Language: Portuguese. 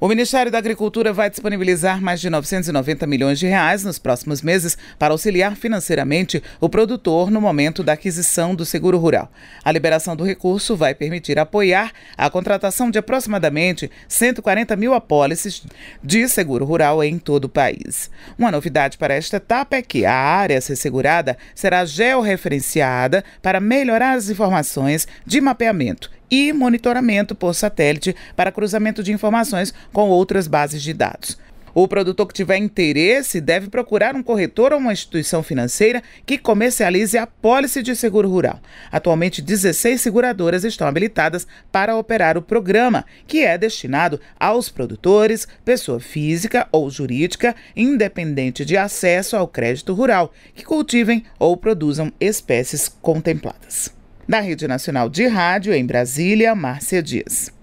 O Ministério da Agricultura vai disponibilizar mais de 990 milhões de reais nos próximos meses para auxiliar financeiramente o produtor no momento da aquisição do seguro rural. A liberação do recurso vai permitir apoiar a contratação de aproximadamente 140 mil apólices de seguro rural em todo o país. Uma novidade para esta etapa é que a área a ser segurada será georreferenciada para melhorar as informações de mapeamento e monitoramento por satélite para cruzamento de informações com outras bases de dados. O produtor que tiver interesse deve procurar um corretor ou uma instituição financeira que comercialize a pólice de seguro rural. Atualmente, 16 seguradoras estão habilitadas para operar o programa, que é destinado aos produtores, pessoa física ou jurídica, independente de acesso ao crédito rural, que cultivem ou produzam espécies contempladas. Da Rede Nacional de Rádio, em Brasília, Márcia Dias.